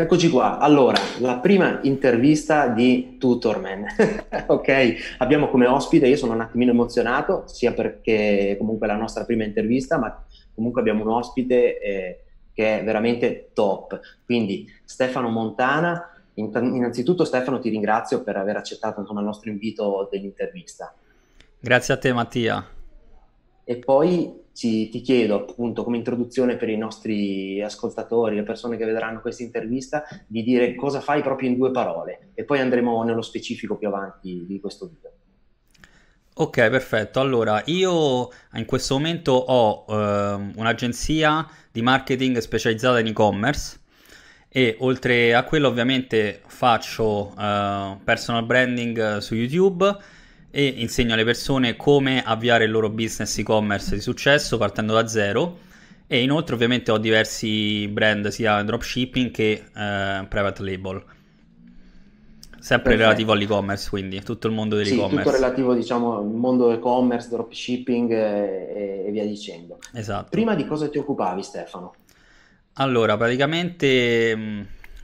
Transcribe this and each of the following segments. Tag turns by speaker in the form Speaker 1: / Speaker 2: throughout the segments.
Speaker 1: Eccoci qua, allora, la prima intervista di Tutorman, ok? Abbiamo come ospite, io sono un attimino emozionato, sia perché comunque è la nostra prima intervista, ma comunque abbiamo un ospite eh, che è veramente top. Quindi Stefano Montana, innanzitutto Stefano ti ringrazio per aver accettato insomma, il nostro invito dell'intervista.
Speaker 2: Grazie a te Mattia.
Speaker 1: E poi ci, ti chiedo appunto come introduzione per i nostri ascoltatori, le persone che vedranno questa intervista, di dire cosa fai proprio in due parole e poi andremo nello specifico più avanti di questo video.
Speaker 2: Ok, perfetto. Allora, io in questo momento ho eh, un'agenzia di marketing specializzata in e-commerce e oltre a quello ovviamente faccio eh, personal branding eh, su YouTube e insegno alle persone come avviare il loro business e-commerce di successo partendo da zero e inoltre ovviamente ho diversi brand sia dropshipping che eh, private label. Sempre Perfetto. relativo all'e-commerce, quindi tutto il mondo dell'e-commerce. Sì, tutto
Speaker 1: relativo, diciamo, al mondo e-commerce, dropshipping eh, e, e via dicendo. Esatto. Prima di cosa ti occupavi, Stefano?
Speaker 2: Allora, praticamente mm,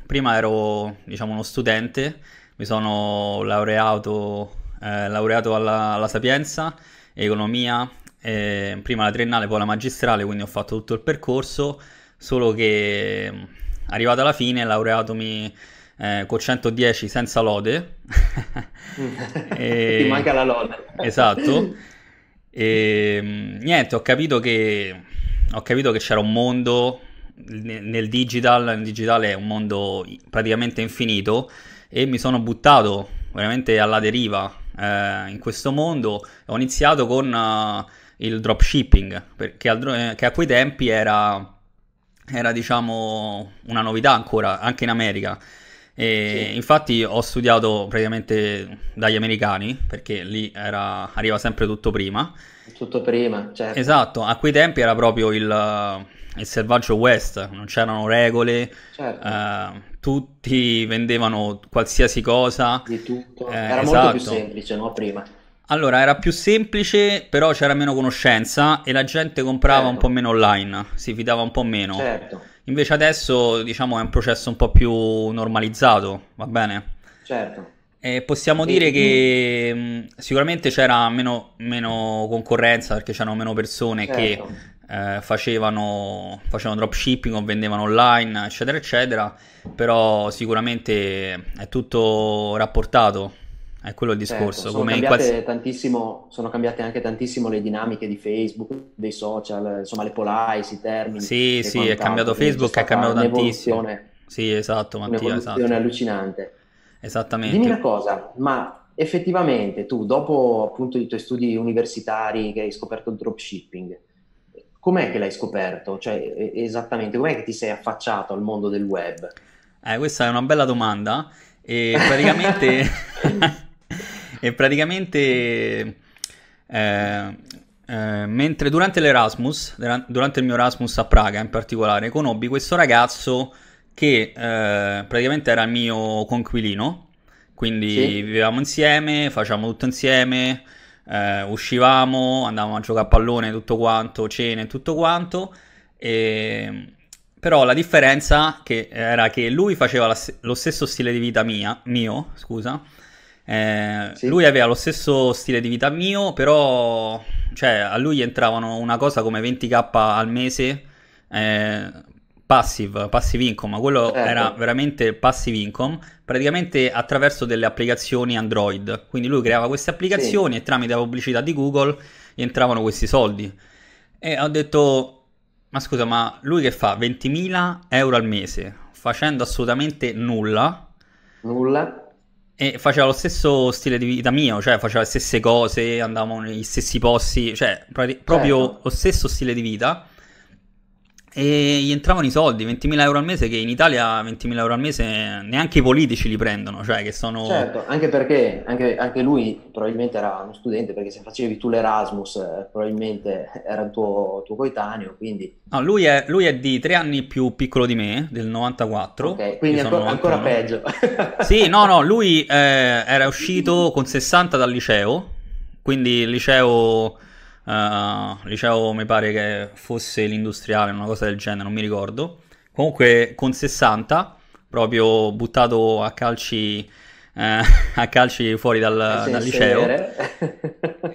Speaker 2: prima ero, diciamo, uno studente, mi sono laureato eh, laureato alla, alla Sapienza, economia, eh, prima la triennale, poi la magistrale, quindi ho fatto tutto il percorso, solo che mm, arrivata alla fine, laureatomi eh, con 110 senza lode. Mm. e... Ti manca la lode. esatto. E mm, niente, ho capito che, ho capito che c'era un mondo nel digital, nel digitale è un mondo praticamente infinito e mi sono buttato veramente alla deriva eh, in questo mondo, ho iniziato con uh, il dropshipping, perché al, eh, che a quei tempi era, era diciamo una novità ancora, anche in America. E sì. Infatti ho studiato praticamente dagli americani perché lì era, arriva sempre tutto prima.
Speaker 1: Tutto prima, certo.
Speaker 2: Esatto, a quei tempi era proprio il, il selvaggio west, non c'erano regole, certo. eh, tutti vendevano qualsiasi cosa. Di tutto. Eh, era esatto. molto più esatto.
Speaker 1: semplice, no? Prima.
Speaker 2: Allora, era più semplice, però c'era meno conoscenza e la gente comprava certo. un po' meno online, si fidava un po' meno. Certo. Invece adesso, diciamo, è un processo un po' più normalizzato, va bene? Certo. Eh, possiamo e dire quindi... che mh, mm, sicuramente c'era meno, meno, concorrenza perché c'erano meno persone certo. che eh, facevano, facevano dropshipping o vendevano online, eccetera, eccetera, però sicuramente è tutto rapportato, è quello il certo, discorso. Certo, sono, cambiate
Speaker 1: quals... sono, cambiate anche tantissimo le dinamiche di Facebook, dei social, insomma le polarize, i termini. Sì, sì, è cambiato Facebook, è cambiato tantissimo.
Speaker 2: Sì, esatto, Mattia, esatto. allucinante. Esattamente.
Speaker 1: Dimmi una cosa, ma effettivamente tu dopo appunto i tuoi studi universitari che hai scoperto il dropshipping, com'è che l'hai scoperto? Cioè, esattamente, com'è che ti sei affacciato al mondo del web?
Speaker 2: Eh, questa è una bella domanda e praticamente... e praticamente eh, eh, mentre durante l'Erasmus, durante il mio Erasmus a Praga in particolare, conobbi questo ragazzo che eh, praticamente era il mio conquilino, quindi sì. vivevamo insieme, facevamo tutto insieme, eh, uscivamo, andavamo a giocare a pallone, tutto quanto, cene, tutto quanto. E... Ehm, però la differenza che era che lui faceva la, lo stesso stile di vita mia, mio, scusa. Eh, sì. Lui aveva lo stesso stile di vita mio, però cioè, a lui entravano una cosa come 20k al mese. Eh, passive, passive income, ma quello eh, certo. era veramente passive income, praticamente attraverso delle applicazioni Android. Quindi lui creava queste applicazioni sì. e tramite la pubblicità di Google entravano questi soldi. E ho detto, ma scusa, ma lui che fa 20.000 euro al mese, facendo assolutamente nulla. Nulla. E faceva lo stesso stile di vita mio, cioè faceva le stesse cose, andavamo negli stessi posti, cioè pr- proprio certo. lo stesso stile di vita e gli entravano i soldi, 20.000 euro al mese, che in Italia 20.000 euro al mese neanche i politici li prendono, cioè che sono... Certo,
Speaker 1: anche perché anche, anche lui probabilmente era uno studente, perché se facevi tu l'Erasmus eh, probabilmente era il tuo, tuo coetaneo, quindi...
Speaker 2: No, lui è, lui è, di tre anni più piccolo di me, del 94. Ok, quindi ancora, ancora peggio. sì, no, no, lui eh, era uscito con 60 dal liceo, quindi il liceo uh, liceo mi pare che fosse l'industriale, una cosa del genere, non mi ricordo. Comunque con 60, proprio buttato a calci, eh, a calci fuori dal, eh sì, dal liceo.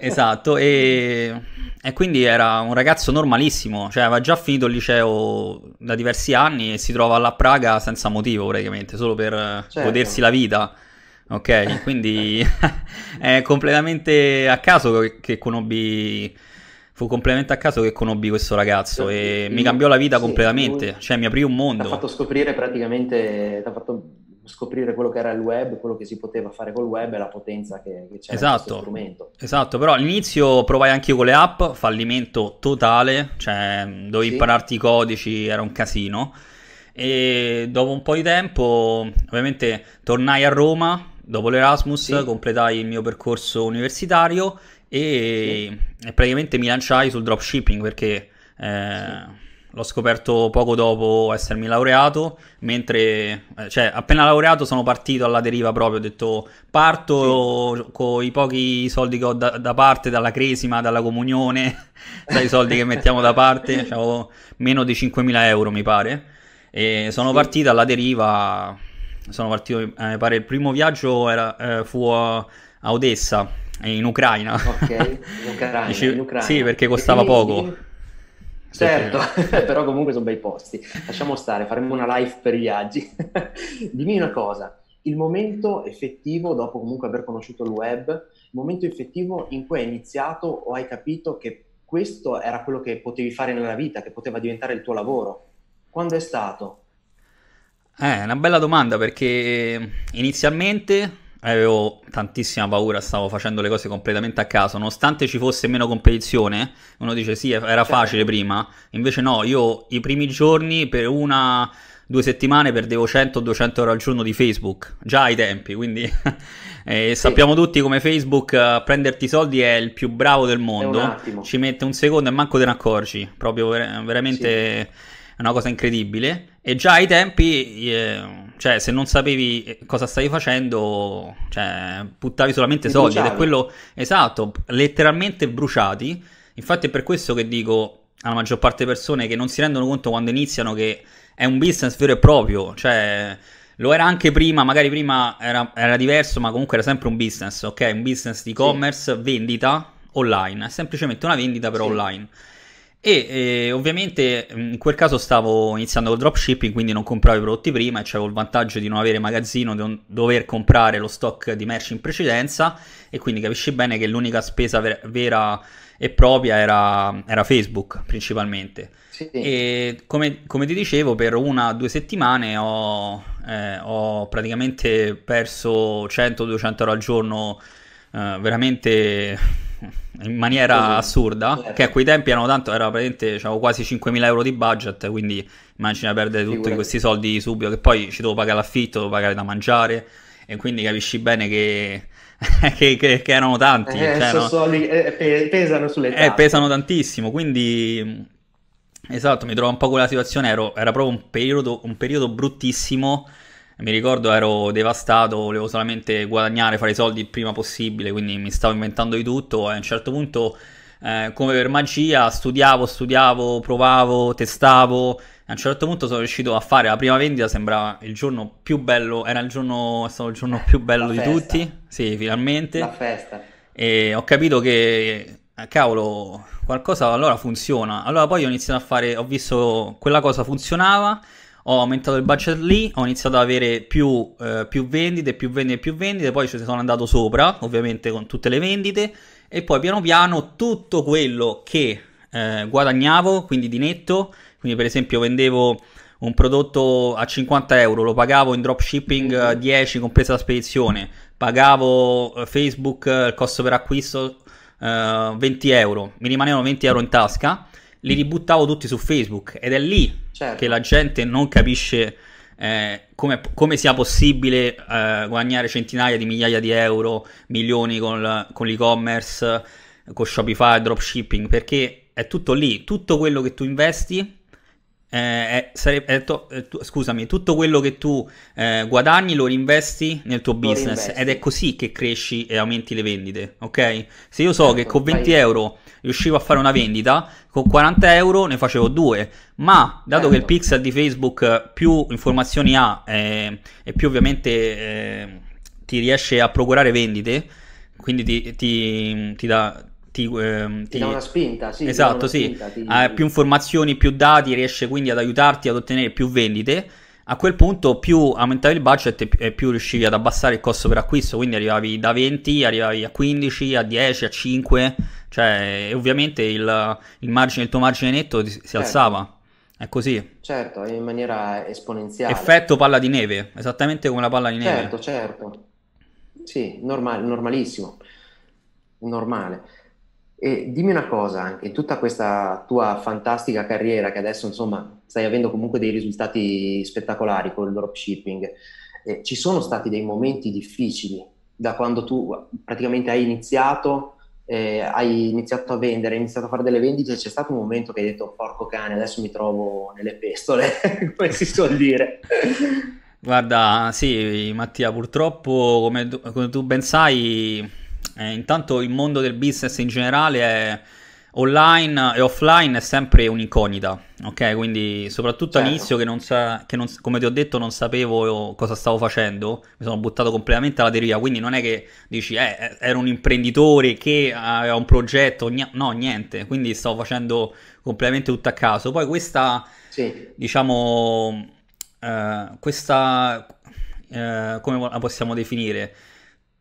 Speaker 2: esatto, e, e, quindi era un ragazzo normalissimo, cioè aveva già finito il liceo da diversi anni e si trova alla Praga senza motivo praticamente, solo per eh, certo. godersi la vita ok? Quindi è completamente a caso che conobbi fu completamente a caso che conobbi questo ragazzo e mi cambiò la vita sì, completamente, cioè mi aprì un mondo. Ti ha fatto
Speaker 1: scoprire praticamente, ha fatto scoprire quello che era il web, quello che si poteva fare col web e la potenza che, che c'era esatto, in strumento.
Speaker 2: Esatto, però all'inizio provai anche io con le app, fallimento totale, cioè dovevi sì. impararti i codici, era un casino. E dopo un po' di tempo, ovviamente, tornai a Roma Dopo l'Erasmus sì. completai il mio percorso universitario e, sì. praticamente mi lanciai sul dropshipping perché eh, sì. l'ho scoperto poco dopo essermi laureato, mentre, eh, cioè appena laureato sono partito alla deriva proprio, ho detto parto con i pochi soldi che ho da, da parte, dalla cresima, dalla comunione, dai soldi che mettiamo da parte, avevo meno di 5.000 euro mi pare, e sono partito alla deriva sono partito, eh, pare il primo viaggio era, eh, fu a, a Odessa, in Ucraina. Ok, in
Speaker 1: Ucraina, Dici, in Ucraina. Sì, perché costava poco. Certo, però comunque sono bei posti. Lasciamo stare, faremo una live per i viaggi. Dimmi una cosa, il momento effettivo, dopo comunque aver conosciuto il web, il momento effettivo in cui hai iniziato o hai capito che questo era quello che potevi fare nella vita, che poteva diventare il tuo lavoro. Quando è stato?
Speaker 2: Eh, una bella domanda perché inizialmente avevo tantissima paura, stavo facendo le cose completamente a caso, nonostante ci fosse meno competizione, uno dice sì, era certo. facile prima, invece no, io i primi giorni per una due settimane perdevo 100-200 euro al giorno di Facebook, già ai tempi, quindi eh, sì. sappiamo tutti come Facebook a eh, prenderti i soldi è il più bravo del mondo, ci mette un secondo e manco te ne accorgi, proprio ver- veramente è una cosa incredibile. E già ai tempi, eh, cioè, se non sapevi eh, cosa stavi facendo, cioè, buttavi solamente Ti soldi. Ed è quello esatto, letteralmente bruciati. Infatti, è per questo che dico alla maggior parte delle persone che non si rendono conto quando iniziano che è un business vero e proprio. Cioè, lo era anche prima, magari prima era, era diverso, ma comunque era sempre un business, ok? Un business di e-commerce, sì. vendita online, è semplicemente una vendita però sì. online. E eh, ovviamente mm, in quel caso stavo iniziando col dropshipping, quindi non compravo i prodotti prima e avevo il vantaggio di non avere magazzino, di non dover comprare lo stock di merci in precedenza e quindi capisci bene che l'unica spesa ver- vera e propria era, era Facebook principalmente. Sì. E come, come, ti dicevo, per una o due settimane ho, eh, ho praticamente perso 100-200 euro al giorno, eh, veramente in maniera assurda, certo. che a quei tempi erano tanto, era praticamente, avevo quasi 5.000 euro di budget, quindi immagina perdere Figurati. tutti questi soldi subito, che poi ci devo pagare l'affitto, devo pagare da mangiare, e quindi capisci bene che... che, che, che, erano tanti. Eh, cioè, no?
Speaker 1: soli, eh, pesano sulle tasse. Eh,
Speaker 2: pesano tantissimo, quindi... Esatto, mi trovo un po' con la situazione, ero, era proprio un periodo, un periodo bruttissimo mi ricordo ero devastato, volevo solamente guadagnare, fare i soldi il prima possibile, quindi mi stavo inventando di tutto e a un certo punto, eh, come per magia, studiavo, studiavo, provavo, testavo. A un certo punto sono riuscito a fare la prima vendita, sembrava il giorno più bello, era il giorno, è stato il giorno eh, più bello la di festa. tutti, sì, finalmente. La festa. E ho capito che eh, cavolo, qualcosa allora funziona. Allora poi ho iniziato a fare, ho visto quella cosa funzionava ho aumentato il budget lì, ho iniziato ad avere più, eh, più vendite, più vendite, più vendite, poi ci sono andato sopra, ovviamente con tutte le vendite, e poi piano piano tutto quello che eh, guadagnavo, quindi di netto, quindi per esempio vendevo un prodotto a 50 euro, lo pagavo in dropshipping 10 mm-hmm. eh, compresa la spedizione, pagavo eh, Facebook eh, il costo per acquisto eh, 20 euro, mi rimanevano 20 euro in tasca, li ributtavo tutti su Facebook ed è lì certo. che la gente non capisce eh, come, come, sia possibile eh, guadagnare centinaia di migliaia di euro, milioni con, con l'e-commerce, con Shopify, dropshipping, perché è tutto lì, tutto quello che tu investi eh, eh sarebbe, eh, detto, eh, tu, scusami, tutto quello che tu eh, guadagni lo reinvesti nel tuo business ed è così che cresci e aumenti le vendite, ok? Se io so certo, che con 20 vai. euro riuscivo a fare una vendita, con 40 euro ne facevo due, ma dato certo. che il certo. pixel di Facebook più informazioni ha eh, e più ovviamente ti riesce a procurare vendite, quindi ti, ti, ti, da, ti, ehm, ti... ti, dà una spinta, sì, esatto, sì. Spinta, ti... eh, più informazioni, più dati, riesce quindi ad aiutarti ad ottenere più vendite. A quel punto più aumentavi il budget e più riuscivi ad abbassare il costo per acquisto, quindi arrivavi da 20, arrivavi a 15, a 10, a 5, cioè ovviamente il, il, margine, il tuo margine netto si certo. alzava. È così.
Speaker 1: Certo, in maniera esponenziale. Effetto
Speaker 2: palla di neve, esattamente come la palla di neve. Certo,
Speaker 1: certo. Sì, normal, normalissimo. Normale. E dimmi una cosa, anche in tutta questa tua fantastica carriera, che adesso insomma stai avendo comunque dei risultati spettacolari con il dropshipping, eh, ci sono stati dei momenti difficili da quando tu praticamente hai iniziato, eh, hai iniziato a vendere, hai iniziato a fare delle vendite, c'è stato un momento che hai detto porco cane, adesso mi trovo nelle pestole, come si suol dire.
Speaker 2: Guarda, sì, Mattia, purtroppo, come tu, come tu ben sai, eh, intanto il mondo del business in generale è online e offline è sempre un'incognita, ok? Quindi soprattutto certo. all'inizio che, non sa, che non, come ti ho detto non sapevo cosa stavo facendo, mi sono buttato completamente alla deriva, quindi non è che dici eh, eh ero un imprenditore che aveva un progetto, no, niente, quindi stavo facendo completamente tutto a caso. Poi questa, sì. diciamo, eh, questa, eh, come la possiamo definire?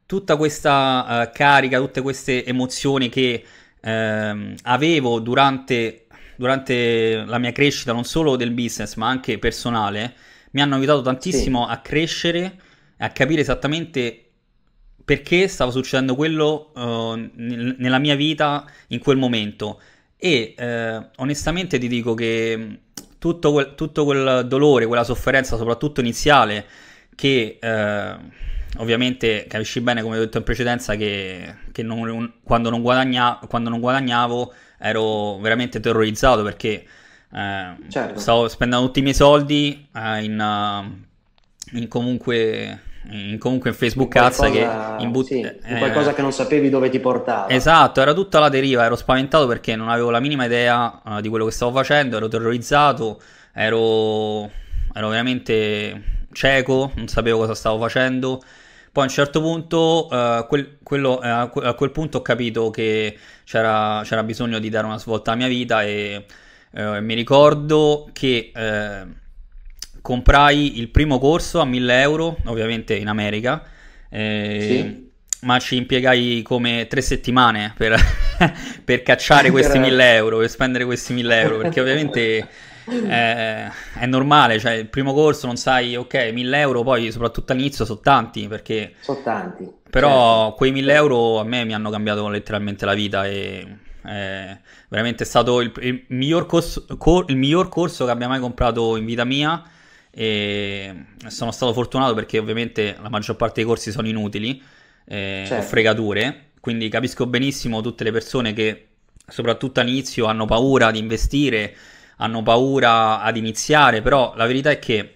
Speaker 2: tutta questa uh, carica, tutte queste emozioni che ehm, avevo durante, durante, la mia crescita, non solo del business, ma anche personale, mi hanno aiutato tantissimo sì. a crescere, a capire esattamente perché stava succedendo quello uh, nella mia vita in quel momento. E eh, onestamente ti dico che mm, tutto quel, tutto quel, dolore, quella sofferenza, soprattutto iniziale, che... Eh, ovviamente capisci bene, come ho detto in precedenza, che, che non, quando, non guadagna, quando, non guadagnavo ero veramente terrorizzato perché eh, certo. stavo spendendo tutti i miei soldi eh, in, in, comunque, in, comunque. In Facebook in qualcosa, che in but- sì, in eh, qualcosa eh, che non
Speaker 1: sapevi dove ti portava
Speaker 2: esatto era tutta la deriva ero spaventato perché non avevo la minima idea uh, di quello che stavo facendo ero terrorizzato ero, ero veramente cieco non sapevo cosa stavo facendo poi a un certo punto, uh, quel, quello, uh, a quel punto ho capito che c'era, c'era, bisogno di dare una svolta alla mia vita e uh, mi ricordo che comprai il primo corso a 1000 euro, ovviamente in America, eh, sì. ma ci impiegai come tre settimane per, per cacciare questi 1000 euro, per spendere questi 1000 euro, perché ovviamente...
Speaker 1: è,
Speaker 2: eh, è, normale, cioè il primo corso non sai, ok, 1000 euro, poi soprattutto all'inizio sono tanti perché...
Speaker 1: Sono tanti. Però
Speaker 2: certo. quei 1000 euro a me mi hanno cambiato letteralmente la vita e eh, è veramente stato il, il, miglior corso, cor, il miglior corso che abbia mai comprato in vita mia e sono stato fortunato perché ovviamente la maggior parte dei corsi sono inutili, eh, certo. fregature, quindi capisco benissimo tutte le persone che soprattutto all'inizio hanno paura di investire hanno paura ad iniziare, però la verità è che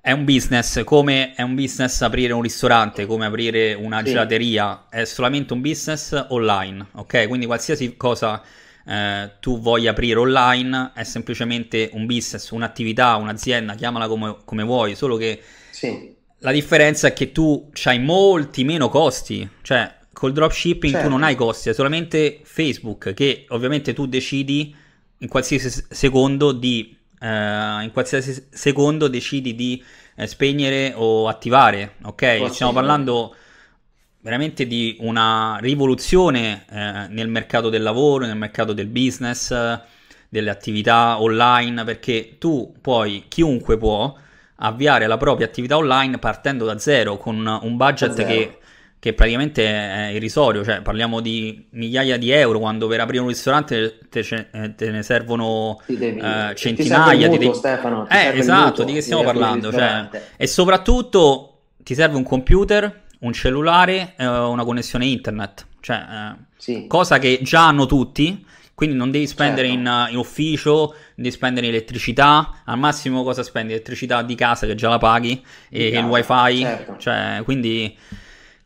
Speaker 2: è un business, come è un business aprire un ristorante, come aprire una sì. gelateria, è solamente un business online, ok? Quindi qualsiasi cosa eh, tu voglia aprire online è semplicemente un business, un'attività, un'azienda, chiamala come, come vuoi, solo che sì. la differenza è che tu hai molti meno costi, cioè col dropshipping certo. tu non hai costi, è solamente Facebook che ovviamente tu decidi in qualsiasi secondo di Uh, in qualsiasi secondo decidi di eh, spegnere o attivare, ok? Quasi. Stiamo parlando veramente di una rivoluzione eh, nel mercato del lavoro, nel mercato del business, delle attività online, perché tu puoi, chiunque può, avviare la propria attività online partendo da zero con un budget zero. che che praticamente è irrisorio, cioè parliamo di migliaia di euro, quando per aprire un ristorante te, ce, eh, te ne servono devi, eh, centinaia. Ti serve mutuo, ti Stefano, ti eh, esatto, di che stiamo parlando? Cioè, e soprattutto ti serve un computer, un cellulare, eh, una connessione internet, cioè, eh, sì. cosa che già hanno tutti, quindi non devi spendere certo. in, eh, in, ufficio, devi spendere in elettricità, al massimo cosa spendi? Elettricità di casa che già la paghi, e casa, il wifi, certo. cioè, quindi...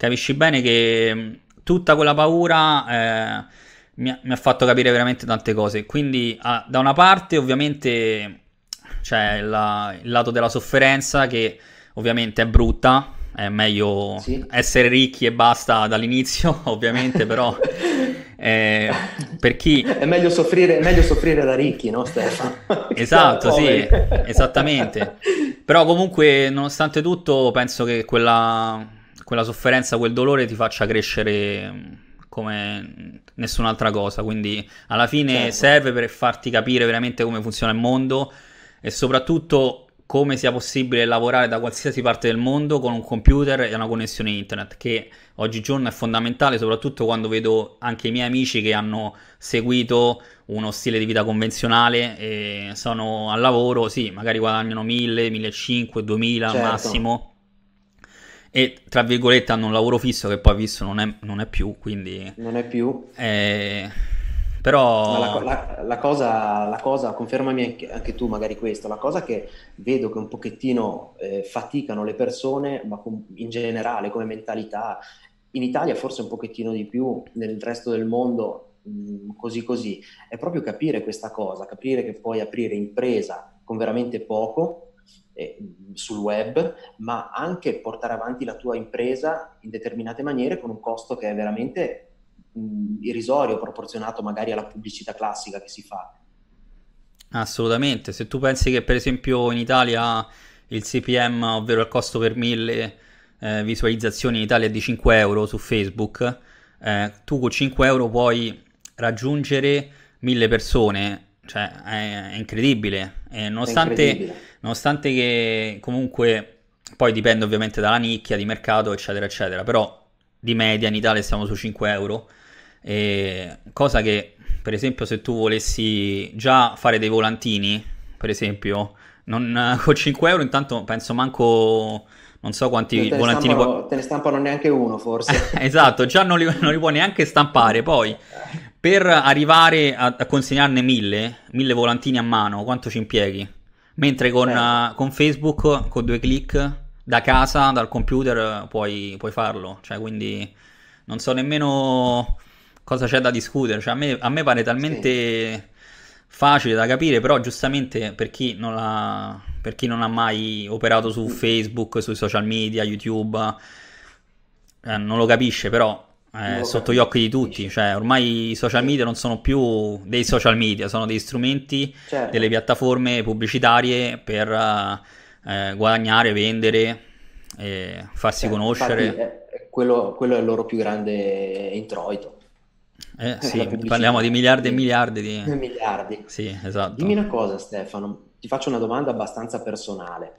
Speaker 2: Capisci bene che mm, tutta quella paura eh, mi, ha, mi, ha, fatto capire veramente tante cose. Quindi, ah, da una parte, ovviamente, c'è la, il lato della sofferenza che ovviamente è brutta. È meglio sì. essere ricchi e basta dall'inizio, ovviamente, però Eh, per chi... È meglio soffrire, è meglio soffrire da ricchi, no Stefano? esatto, sì, esattamente. Però comunque, nonostante tutto, penso che quella, quella sofferenza, quel dolore ti faccia crescere mm, come nessun'altra cosa. Quindi alla fine certo. serve per farti capire veramente come funziona il mondo e soprattutto come sia possibile lavorare da qualsiasi parte del mondo con un computer e una connessione internet, che oggigiorno è fondamentale, soprattutto quando vedo anche i miei amici che hanno seguito uno stile di vita convenzionale e sono al lavoro, sì, magari guadagnano 1000, 1500, 2000 al certo. massimo e tra virgolette hanno un lavoro fisso che poi ha visto non è, non è, più, quindi...
Speaker 1: Non è più.
Speaker 2: Eh, però... La,
Speaker 1: la, la, cosa, la cosa, confermami anche, anche, tu magari questo, la cosa che vedo che un pochettino eh, faticano le persone, ma con, in generale come mentalità, in Italia forse un pochettino di più, nel resto del mondo mh, mm, così così, è proprio capire questa cosa, capire che puoi aprire impresa con veramente poco eh, sul web, ma anche portare avanti la tua impresa in determinate maniere con un costo che è veramente mh, mm, irrisorio proporzionato magari alla pubblicità classica che si fa.
Speaker 2: Assolutamente, se tu pensi che per esempio in Italia il CPM, ovvero il costo per mille eh, visualizzazioni in Italia è di 5 euro su Facebook, eh, tu con 5 euro puoi raggiungere mille persone, cioè è, è incredibile. Eh, nonostante, è incredibile nonostante che comunque poi dipende ovviamente dalla nicchia di mercato, eccetera, eccetera, però di media in Italia siamo su 5 euro, e cosa che per esempio se tu volessi già fare dei volantini, per esempio, non, con 5 euro intanto penso manco non so quanti te volantini puoi...
Speaker 1: te ne stampano neanche uno forse
Speaker 2: esatto già non li, non li, puoi neanche stampare poi per arrivare a, a consegnarne mille mille volantini a mano quanto ci impieghi Mentre con, certo. Eh, con Facebook, con due click da casa, dal computer, puoi, puoi farlo. Cioè, quindi non so nemmeno cosa c'è da discutere. Cioè, a, me, a, me, pare talmente sì. facile da capire, però giustamente per chi, ha, per chi, non ha, mai operato su mm. Facebook, sui social media, YouTube, eh, non lo capisce, però eh, sotto gli occhi di tutti, cioè ormai i social media non sono più dei social media, sono degli strumenti, certo. delle piattaforme pubblicitarie per eh, eh guadagnare, vendere, eh, farsi certo, conoscere. È, eh,
Speaker 1: eh, quello, quello, è il loro più grande introito.
Speaker 2: sì, parliamo di miliardi e miliardi di... Miliardi. Sì, esatto. Dimmi una
Speaker 1: cosa Stefano, ti faccio una domanda abbastanza personale.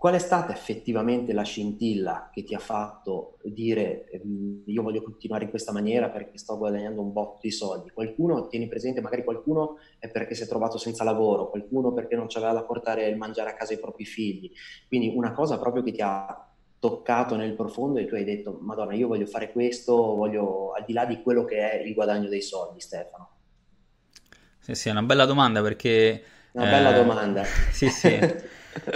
Speaker 1: Qual è stata effettivamente la scintilla che ti ha fatto dire ehm, io voglio continuare in questa maniera perché sto guadagnando un botto di soldi? Qualcuno, tieni presente, magari qualcuno è perché si è trovato senza lavoro, qualcuno perché non c'aveva da portare il mangiare a casa i propri figli. Quindi una cosa proprio che ti ha toccato nel profondo e tu hai detto Madonna, io voglio fare questo, voglio al di là di quello che è il guadagno dei soldi, Stefano.
Speaker 2: Sì, sì, è una bella domanda perché... Una eh, bella domanda. Sì, sì.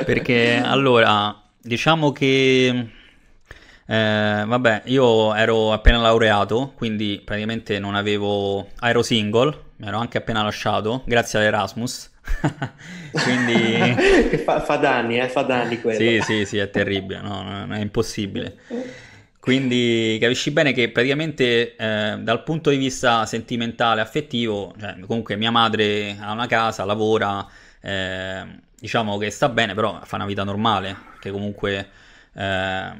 Speaker 2: Perché allora, diciamo che... Eh, vabbè, io ero appena laureato, quindi praticamente non avevo... ero single, mi ero anche appena lasciato, grazie all'Erasmus. quindi...
Speaker 1: che fa, fa, danni, eh, fa danni quello.
Speaker 2: Sì, sì, sì, è terribile, no, è impossibile. Quindi capisci bene che praticamente eh, dal punto di vista sentimentale, affettivo, cioè, comunque mia madre ha una casa, lavora... Eh, diciamo che sta bene, però fa una vita normale, che comunque eh,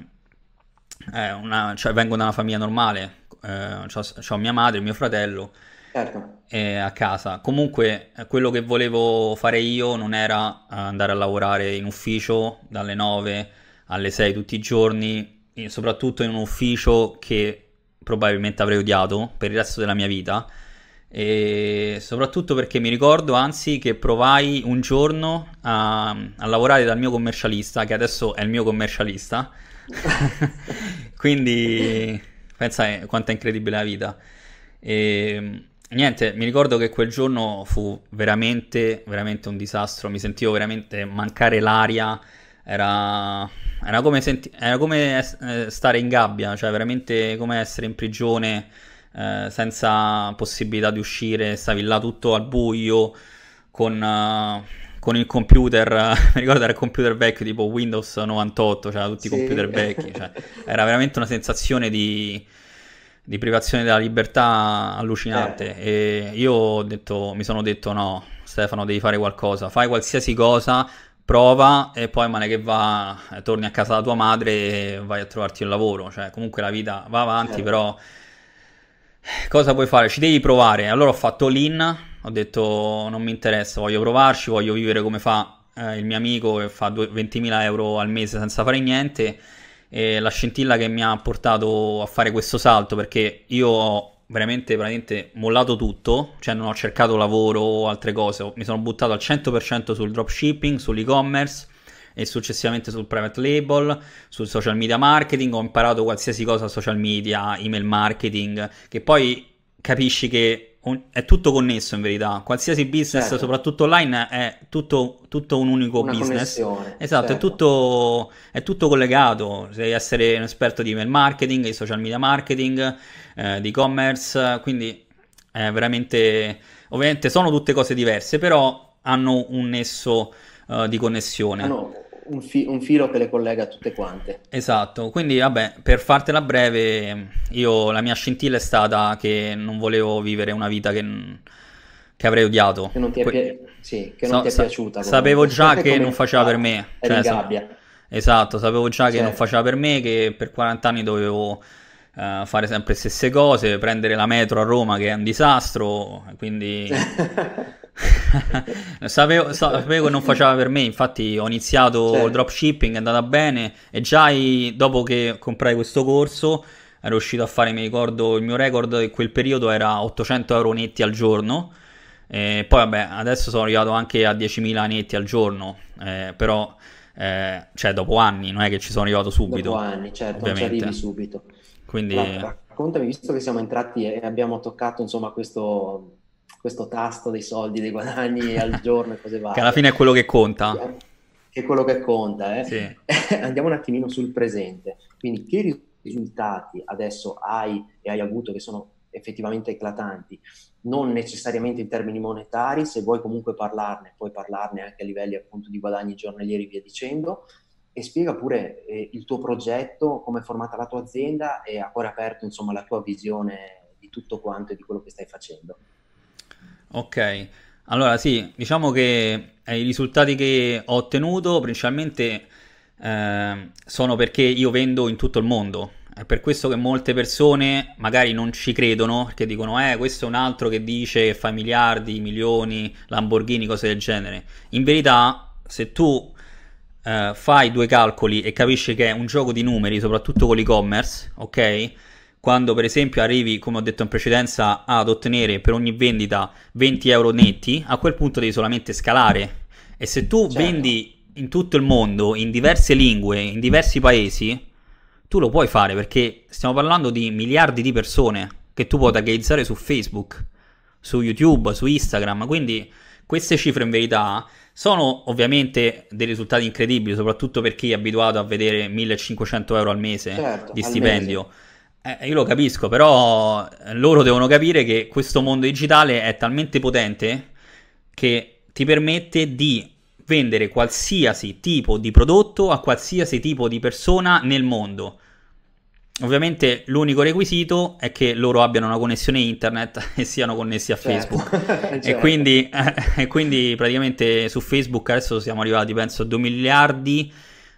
Speaker 2: una, cioè, vengo da una famiglia normale, eh, ho, ho mia madre, mio fratello certo. eh, a casa. Comunque quello che volevo fare io non era andare a lavorare in ufficio dalle 9 alle 6 tutti i giorni, soprattutto in un ufficio che probabilmente avrei odiato per il resto della mia vita e soprattutto perché mi ricordo anzi che provai un giorno a, a lavorare dal mio commercialista, che adesso è il mio commercialista, quindi pensa eh, quanto è incredibile la vita. E, niente, mi ricordo che quel giorno fu veramente, veramente un disastro, mi sentivo veramente mancare l'aria, era, era come, senti- era come es- eh, stare in gabbia, cioè veramente come essere in prigione eh, senza possibilità di uscire, stavi là tutto al buio con, uh, con il computer, mi ricordo era il computer vecchio tipo Windows 98, c'era tutti sì. i computer vecchi, cioè, era veramente una sensazione di, di privazione della libertà allucinante eh. e io detto, mi sono detto no Stefano devi fare qualcosa, fai qualsiasi cosa prova e poi male che va torni a casa da tua madre e vai a trovarti un lavoro cioè comunque la vita va avanti eh. però cosa vuoi fare? Ci devi provare. Allora ho fatto l'in, ho detto non mi interessa, voglio provarci, voglio vivere come fa eh, il mio amico che fa 20.000 euro al mese senza fare niente. E la scintilla che mi ha portato a fare questo salto perché io ho veramente praticamente mollato tutto, cioè non ho cercato lavoro o altre cose, mi sono buttato al 100% sul dropshipping, sull'e-commerce e successivamente sul private label, sul social media marketing, ho imparato qualsiasi cosa social media, email marketing, che poi capisci che è tutto connesso in verità, qualsiasi business, certo. soprattutto online, è tutto, tutto un unico Una business. Esatto, certo. è, tutto, è, tutto, collegato, devi essere un esperto di email marketing, di social media marketing, eh, di e-commerce, quindi è veramente, ovviamente sono tutte cose diverse, però hanno un nesso uh, di connessione. Ah, no
Speaker 1: un, fi- un, filo che le collega tutte quante.
Speaker 2: Esatto, quindi vabbè, per fartela breve, io la mia scintilla è stata che non volevo vivere una vita che, che avrei odiato. Che
Speaker 1: non ti è, que- sì, che non so, ti è sa- piaciuta. Comunque. Sapevo già che non
Speaker 2: faceva per me. Cioè, sa- esatto, sapevo già certo. che non faceva per me, che per 40 anni dovevo... Uh, fare sempre le stesse cose, prendere la metro a Roma che è un disastro, quindi sapevo, sapevo, che non faceva per me, infatti ho iniziato certo. il dropshipping, è andata bene e già i, dopo che comprai questo corso ero riuscito a fare, mi ricordo, il mio record in quel periodo era 800 euro netti al giorno. E poi vabbè, adesso sono arrivato anche a 10.000 netti al giorno, eh, però eh, cioè dopo anni, non è che ci sono arrivato subito. Dopo anni, certo, ovviamente. non ci arrivi subito. Quindi... raccontami,
Speaker 1: visto che siamo entrati e abbiamo toccato insomma questo questo tasto dei soldi, dei guadagni al giorno e cose
Speaker 2: varie. Che alla fine è quello che conta.
Speaker 1: Che è quello che conta, eh?
Speaker 2: sì.
Speaker 1: Andiamo un attimino sul presente. Quindi che risultati adesso hai e hai avuto che sono effettivamente eclatanti? Non necessariamente in termini monetari, se vuoi comunque parlarne, puoi parlarne anche a livelli appunto di guadagni giornalieri e via dicendo, e spiega pure eh, il tuo progetto, come è formata la tua azienda e a cuore aperto insomma la tua visione di tutto quanto e di quello che stai facendo.
Speaker 2: Ok, allora sì, diciamo che eh, i risultati che ho ottenuto principalmente eh, sono perché io vendo in tutto il mondo. È per questo che molte persone magari non ci credono, perché dicono, eh, questo è un altro che dice che fa miliardi, milioni, Lamborghini, cose del genere. In verità, se tu eh, fai due calcoli e capisci che è un gioco di numeri, soprattutto con l'e-commerce, ok? quando per esempio arrivi, come ho detto in precedenza, ad ottenere per ogni vendita 20 euro netti, a quel punto devi solamente scalare. E se tu certo. vendi in tutto il mondo, in diverse lingue, in diversi paesi, tu lo puoi fare perché stiamo parlando di miliardi di persone che tu puoi taggerizzare su Facebook, su YouTube, su Instagram, quindi queste cifre in verità sono ovviamente dei risultati incredibili, soprattutto per chi è abituato a vedere 1500 euro al mese certo, di stipendio. Al mese eh, io lo capisco, però eh, loro devono capire che questo mondo digitale è talmente potente che ti permette di vendere qualsiasi tipo di prodotto a qualsiasi tipo di persona nel mondo. Ovviamente l'unico requisito è che loro abbiano una connessione internet e siano connessi a certo. Facebook. certo. e, quindi, eh, e, quindi, praticamente su Facebook adesso siamo arrivati penso a 2 miliardi,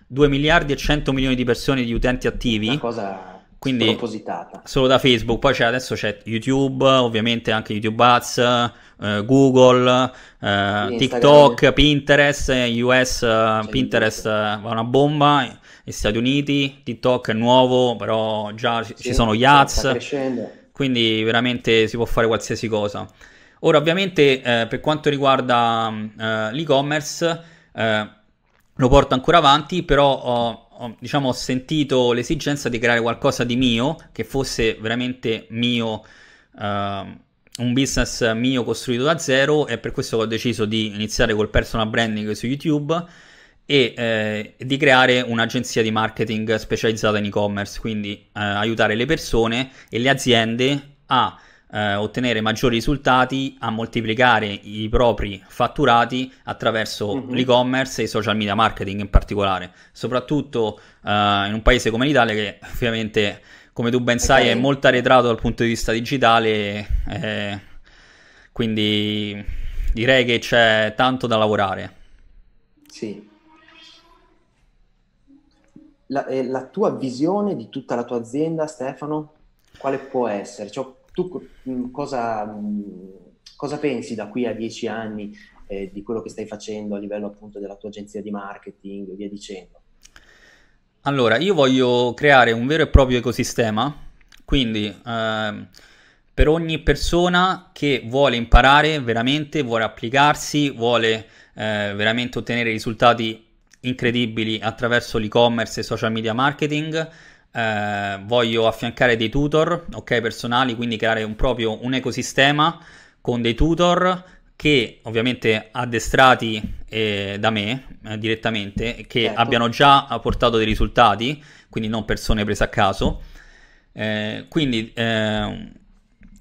Speaker 2: 2 miliardi e 100 milioni di persone di utenti attivi. Una cosa quindi propositata. solo da Facebook, poi c'è, adesso c'è YouTube, ovviamente anche YouTube Ads, eh, Google, eh, TikTok, Pinterest, eh, US, eh, c'è Pinterest eh, va una bomba, gli Stati Uniti, TikTok è nuovo, però già sì, ci sono gli ads, quindi veramente si può fare qualsiasi cosa. Ora ovviamente eh, per quanto riguarda mm, l'e-commerce lo porto ancora avanti, però... Oh, ho, diciamo, ho sentito l'esigenza di creare qualcosa di mio, che fosse veramente mio, uh, un business mio costruito da zero e per questo ho deciso di iniziare col personal branding su YouTube e eh, di creare un'agenzia di marketing specializzata in e-commerce, quindi eh, aiutare le persone e le aziende a eh, ottenere maggiori risultati a moltiplicare i propri fatturati attraverso mm-hmm. l'e-commerce e i social media marketing in particolare, soprattutto eh, in un paese come l'Italia che ovviamente, come tu ben sai, okay. è molto arretrato dal punto di vista digitale, eh, quindi direi che c'è tanto da lavorare. Sì.
Speaker 1: La, eh, la tua visione di tutta la tua azienda, Stefano, quale può essere? Cioè, tu mm, cosa, mm, cosa, pensi da qui a dieci anni eh, di quello che stai facendo a livello appunto della tua agenzia di marketing e via dicendo?
Speaker 2: Allora, io voglio creare un vero e proprio ecosistema, quindi eh, per ogni persona che vuole imparare veramente, vuole applicarsi, vuole eh, veramente ottenere risultati incredibili attraverso l'e-commerce e social media marketing, eh, voglio affiancare dei tutor, ok, personali, quindi creare un proprio un ecosistema con dei tutor che ovviamente addestrati eh, da me eh, direttamente, che certo. abbiano già portato dei risultati, quindi non persone prese a caso. Eh, quindi eh,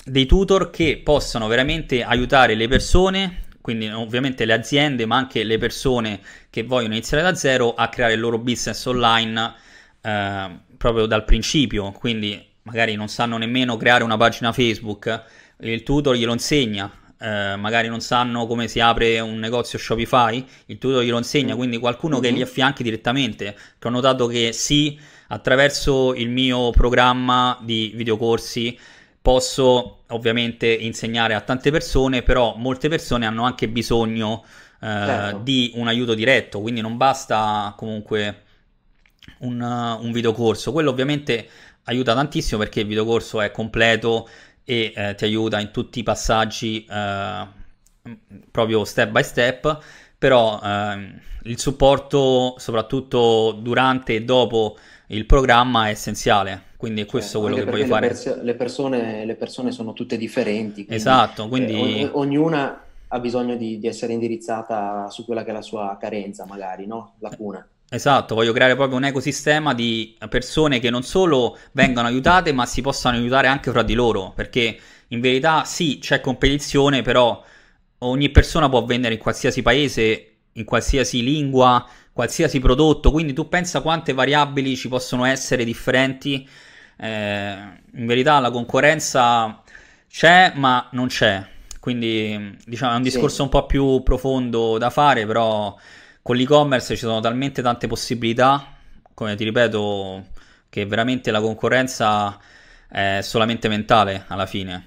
Speaker 2: dei tutor che possano veramente aiutare le persone, quindi ovviamente le aziende, ma anche le persone che vogliono iniziare da zero a creare il loro business online eh, proprio dal principio, quindi magari non sanno nemmeno creare una pagina Facebook, il tutor glielo insegna, eh, magari non sanno come si apre un negozio Shopify, il tutor glielo insegna, mm. quindi qualcuno mm-hmm. che li affianchi direttamente, che ho notato che sì, attraverso il mio programma di videocorsi posso ovviamente insegnare a tante persone, però molte persone hanno anche bisogno eh, certo. di un aiuto diretto, quindi non basta comunque un, un videocorso. Quello ovviamente aiuta tantissimo perché il videocorso è completo e eh, ti aiuta in tutti i passaggi eh, proprio step by step, però eh, il supporto soprattutto durante e dopo il programma è essenziale. Quindi è questo eh, quello che voglio fare. Pers-
Speaker 1: le, persone, le persone, sono tutte differenti. Quindi, esatto, eh, quindi... O- ognuna ha bisogno di, di, essere indirizzata su quella che è la sua carenza, magari, no? Lacuna.
Speaker 2: Esatto, voglio creare proprio un ecosistema di persone che non solo vengano aiutate, ma si possano aiutare anche fra di loro, perché in verità sì, c'è competizione, però ogni persona può vendere in qualsiasi paese, in qualsiasi lingua, qualsiasi prodotto, quindi tu pensa quante variabili ci possono essere differenti. Eh, in verità la concorrenza c'è, ma non c'è. Quindi diciamo è un discorso sì. un po' più profondo da fare, però con l'e-commerce ci sono talmente tante possibilità, come ti ripeto, che veramente la concorrenza è solamente mentale alla fine.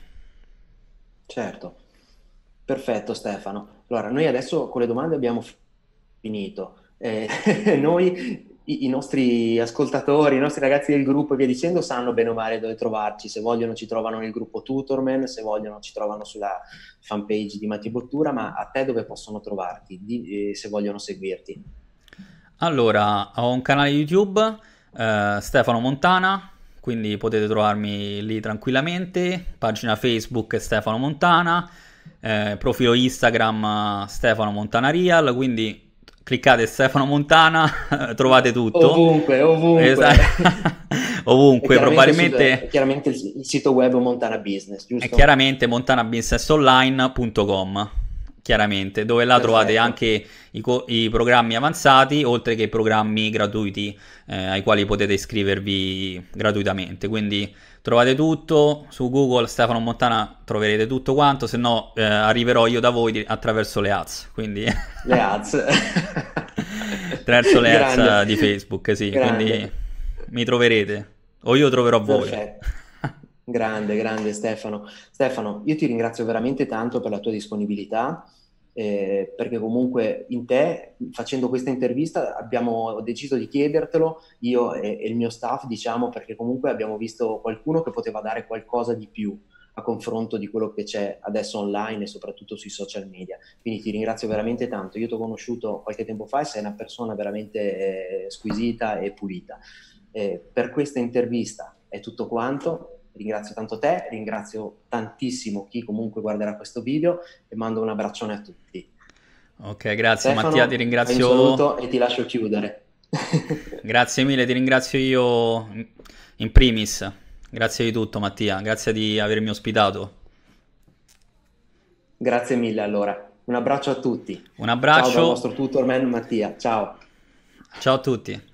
Speaker 1: Certo, perfetto Stefano. Allora, noi adesso con le domande abbiamo finito. Eh, noi i, i, nostri ascoltatori, i nostri ragazzi del gruppo e via dicendo sanno bene o male dove trovarci. Se vogliono ci trovano nel gruppo Tutorman, se vogliono ci trovano sulla fanpage di Matti Bottura, ma a te dove possono trovarti di, eh, se vogliono seguirti?
Speaker 2: Allora, ho un canale YouTube, eh, Stefano Montana, quindi potete trovarmi lì tranquillamente, pagina Facebook Stefano Montana, eh, profilo Instagram Stefano Montana Real, quindi cliccate Stefano Montana, trovate tutto. Ovunque, ovunque. Esatto. ovunque, è probabilmente... Il,
Speaker 1: chiaramente il, sito web Montana Business, giusto? È
Speaker 2: chiaramente montanabusinessonline.com chiaramente, dove là Perfetto. trovate anche i, co- i, programmi avanzati, oltre che i programmi gratuiti eh, ai quali potete iscrivervi gratuitamente. Quindi trovate tutto su Google, Stefano Montana troverete tutto quanto, se no eh, arriverò io da voi di- attraverso le ads. Quindi... le ads. attraverso le Grande. ads di Facebook, sì, Grande. quindi mi troverete o io troverò Perfetto.
Speaker 1: voi. Grande, grande Stefano. Stefano, io ti ringrazio veramente tanto per la tua disponibilità, eh, perché comunque in te, facendo questa intervista, abbiamo deciso di chiedertelo, io e, e, il mio staff, diciamo, perché comunque abbiamo visto qualcuno che poteva dare qualcosa di più a confronto di quello che c'è adesso online e soprattutto sui social media. Quindi ti ringrazio veramente tanto. Io ti ho conosciuto qualche tempo fa e sei una persona veramente eh, squisita e pulita. Eh, per questa intervista è tutto quanto ringrazio tanto te, ringrazio tantissimo chi comunque guarderà questo video e mando un abbraccione a tutti.
Speaker 2: Ok, grazie Stefano, Mattia, ti ringrazio. Un saluto
Speaker 1: e ti lascio chiudere.
Speaker 2: grazie mille, ti ringrazio io in primis. Grazie di tutto Mattia, grazie di avermi ospitato.
Speaker 1: Grazie mille allora. Un abbraccio a tutti.
Speaker 2: Un abbraccio. Ciao dal nostro
Speaker 1: tutorman Mattia. Ciao.
Speaker 2: Ciao a tutti.